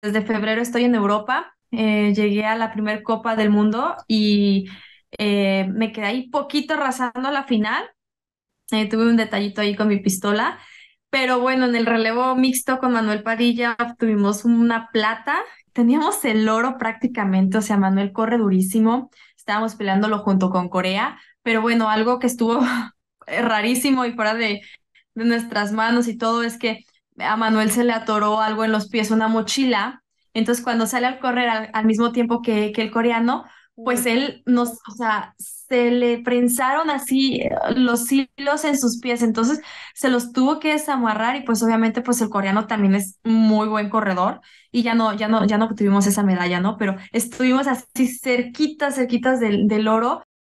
Desde febrero estoy en Europa. Eh, llegué a la primera Copa del Mundo y eh, me quedé ahí poquito arrasando la final. Eh, tuve un detallito ahí con mi pistola. Pero bueno, en el relevo mixto con Manuel Padilla obtuvimos una plata. Teníamos el oro prácticamente, o sea, Manuel corre durísimo. Estábamos peleándolo junto con Corea, pero bueno, algo que estuvo rarísimo y fuera de nuestras manos y todo es que a Manuel se le atoró algo en los pies, una mochila. Entonces, cuando sale al correr al, mismo tiempo que, que, el coreano, pues él nos, o sea, se le prensaron así eh, los hilos en sus pies. Entonces, se los tuvo que desamarrar y pues obviamente pues el coreano también es muy buen corredor y ya no, ya no, ya no tuvimos esa medalla, ¿no? Pero estuvimos así cerquitas, cerquitas del, del oro